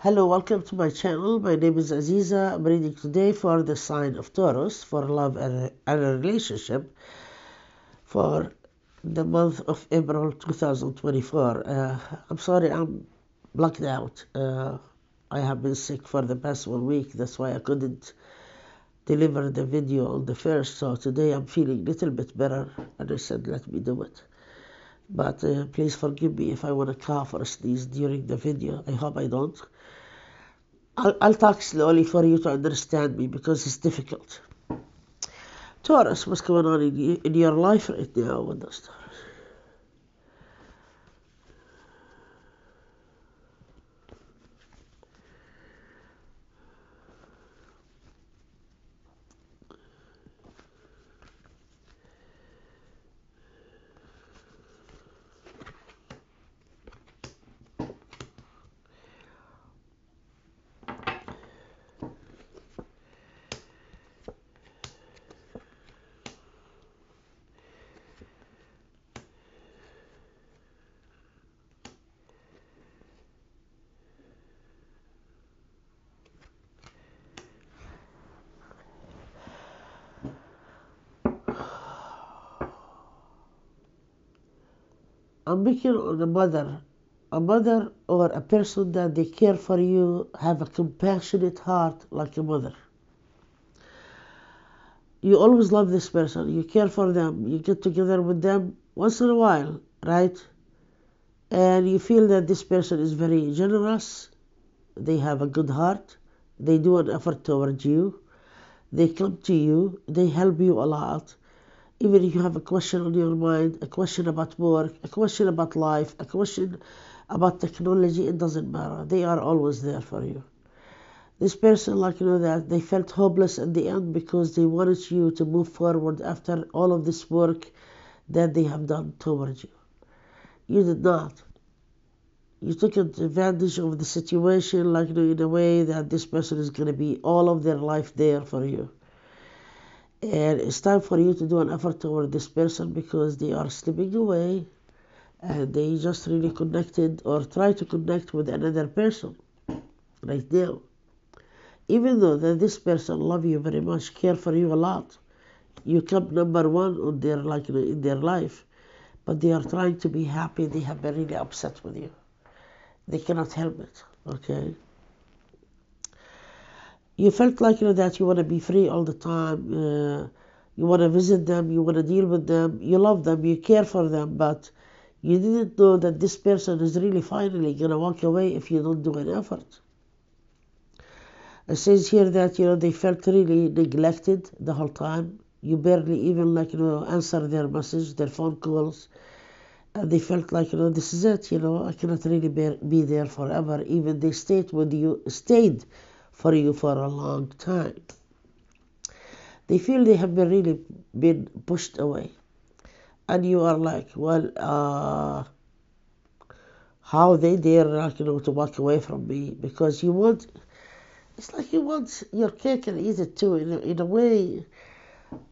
Hello, welcome to my channel. My name is Aziza. I'm reading today for the sign of Taurus for love and, and a relationship for the month of April 2024. Uh, I'm sorry, I'm blacked out. Uh, I have been sick for the past one week. That's why I couldn't deliver the video on the first. So today I'm feeling a little bit better, and I said, let me do it but uh, please forgive me if I want to cough or sneeze during the video. I hope I don't. I'll, I'll talk slowly for you to understand me because it's difficult. Taurus, what's going on in, in your life right now with those Taurus? making on a mother, a mother or a person that they care for you, have a compassionate heart like a mother. You always love this person, you care for them, you get together with them once in a while, right? And you feel that this person is very generous, they have a good heart, they do an effort towards you, they come to you, they help you a lot even if you have a question on your mind, a question about work, a question about life, a question about technology, it doesn't matter. They are always there for you. This person, like you know, that they felt hopeless at the end because they wanted you to move forward after all of this work that they have done towards you. You did not. You took advantage of the situation, like you know, in a way that this person is going to be all of their life there for you and it's time for you to do an effort toward this person because they are slipping away and they just really connected or try to connect with another person right now even though that this person love you very much care for you a lot you come number one on their like in their life but they are trying to be happy they have been really upset with you they cannot help it okay you felt like you know that you want to be free all the time. Uh, you want to visit them. You want to deal with them. You love them. You care for them, but you didn't know that this person is really finally gonna walk away if you don't do an effort. It says here that you know they felt really neglected the whole time. You barely even like you know answer their message, their phone calls, and they felt like you know this is it. You know I cannot really be, be there forever. Even they stayed with you, stayed for you for a long time. They feel they have been really been pushed away. And you are like, well, uh, how they dare like, you know, to walk away from me because you want, it's like you want your cake and eat it too. In in a way,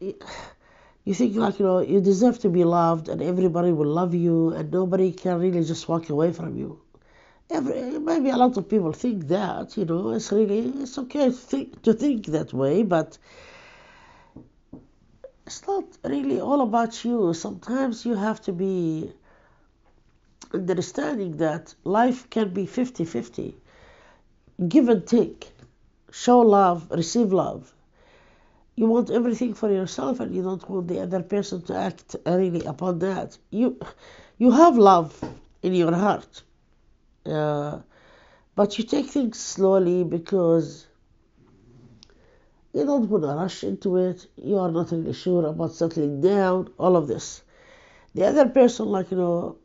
you think like, you know, you deserve to be loved and everybody will love you and nobody can really just walk away from you every, maybe a lot of people think that, you know, it's really, it's okay to think, to think that way, but it's not really all about you. Sometimes you have to be understanding that life can be 50 50, give and take, show love, receive love. You want everything for yourself and you don't want the other person to act really upon that. You, you have love in your heart. Uh, but you take things slowly because you don't want to rush into it. You are not really sure about settling down, all of this. The other person, like, you know,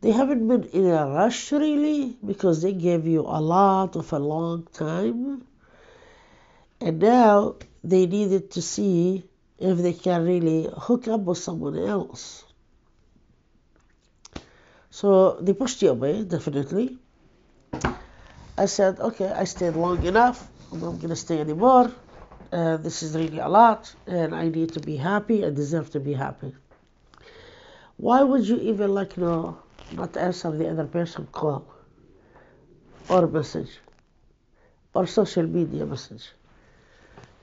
they haven't been in a rush really because they gave you a lot of a long time. And now they needed to see if they can really hook up with someone else. So they pushed you away, definitely. I said, okay, I stayed long enough. I'm not going to stay anymore. Uh, this is really a lot, and I need to be happy. I deserve to be happy. Why would you even like you know not answer the other person call or message or social media message?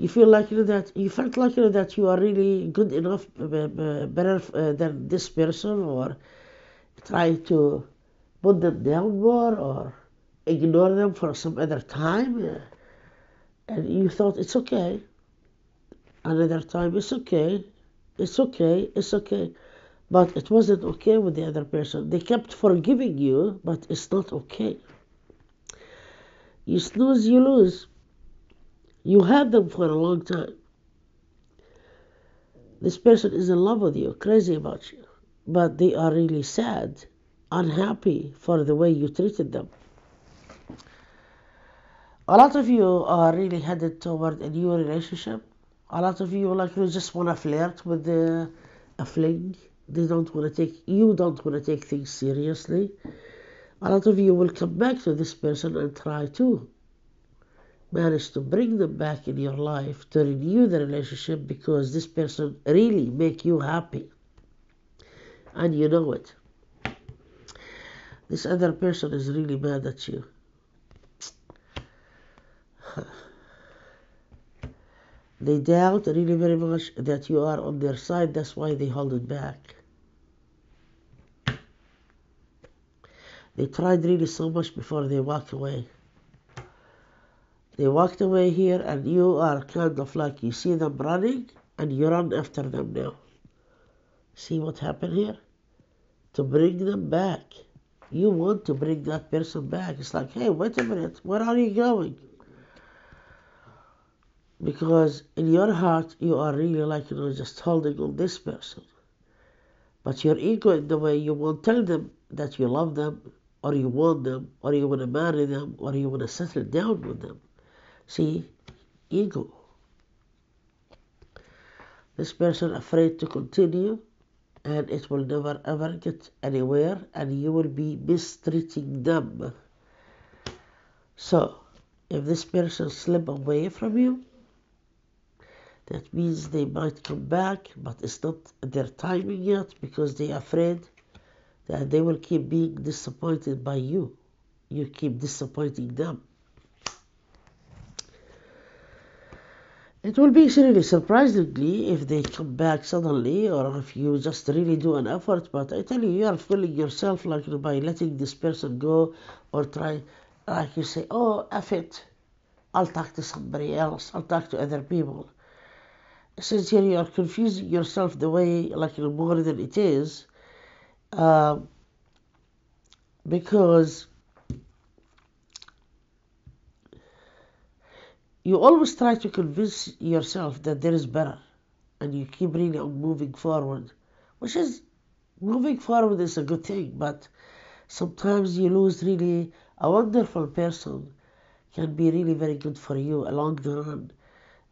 You feel like you know that you felt like you know that you are really good enough, uh, uh, better uh, than this person or try to put them down more or ignore them for some other time. And you thought, it's okay. Another time, it's okay. It's okay. It's okay. But it wasn't okay with the other person. They kept forgiving you, but it's not okay. You snooze, you lose. You have them for a long time. This person is in love with you, crazy about you but they are really sad, unhappy for the way you treated them. A lot of you are really headed toward a new relationship. A lot of you, like you, just want to flirt with the, a fling. They don't want to take you don't want to take things seriously. A lot of you will come back to this person and try to manage to bring them back in your life to renew the relationship because this person really make you happy and you know it. This other person is really mad at you. they doubt really very much that you are on their side, that's why they hold it back. They tried really so much before they walked away. They walked away here, and you are kind of like you see them running and you run after them now. See what happened here? To bring them back. You want to bring that person back. It's like, hey, wait a minute, where are you going? Because in your heart, you are really like, you know, just holding on this person. But your ego, in the way, you won't tell them that you love them, or you want them, or you want to marry them, or you want to settle down with them. See, ego. This person afraid to continue and it will never ever get anywhere and you will be mistreating them. So, if this person slip away from you, that means they might come back, but it's not their timing yet because they are afraid that they will keep being disappointed by you. You keep disappointing them. It will be really surprisingly if they come back suddenly or if you just really do an effort, but I tell you, you are fooling yourself like by letting this person go or try, like you say, oh, F it, I'll talk to somebody else, I'll talk to other people. Since here you are confusing yourself the way, like more than it is, uh, because you always try to convince yourself that there is better and you keep really on moving forward which is moving forward is a good thing but sometimes you lose really a wonderful person can be really very good for you along the run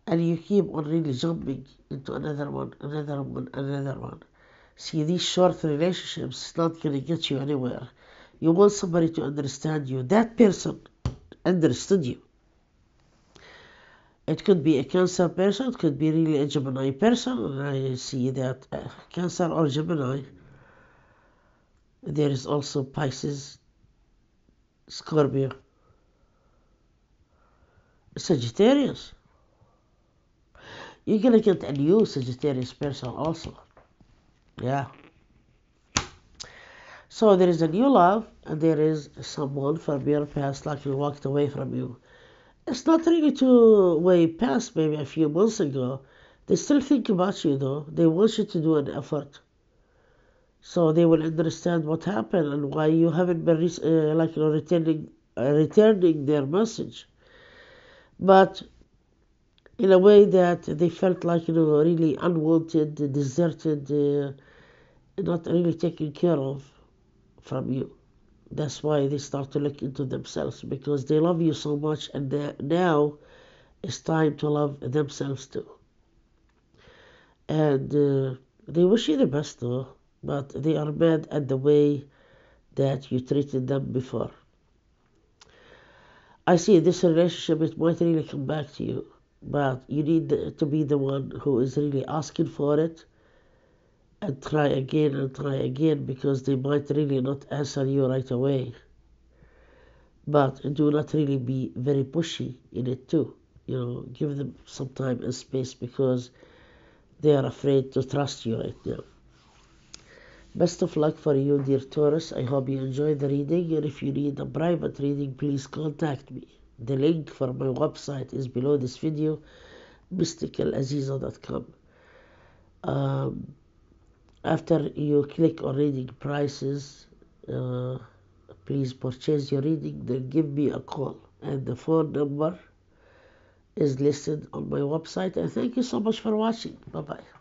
and you keep on really jumping into another one another one another one see these short relationships it's not going to get you anywhere you want somebody to understand you that person understood you it could be a Cancer person, it could be really a Gemini person, and I see that uh, Cancer or Gemini. There is also Pisces, Scorpio, Sagittarius. You're gonna get a new Sagittarius person also. Yeah. So there is a new love, and there is someone from your past, like you walked away from you. It's not really too way past, maybe a few months ago. They still think about you, though. They want you to do an effort. So they will understand what happened and why you haven't been uh, like you know, returning, uh, returning their message. But in a way that they felt like you know really unwanted, deserted, uh, not really taken care of from you that's why they start to look into themselves because they love you so much and now it's time to love themselves too and uh, they wish you the best though but they are mad at the way that you treated them before i see this relationship it might really come back to you but you need to be the one who is really asking for it and try again and try again because they might really not answer you right away. But do not really be very pushy in it too. You know, give them some time and space because they are afraid to trust you right now. Best of luck for you, dear Taurus. I hope you enjoy the reading, and if you need a private reading, please contact me. The link for my website is below this video, mysticalaziza.com. Um, after you click on reading prices uh, please purchase your reading then give me a call and the phone number is listed on my website and thank you so much for watching bye bye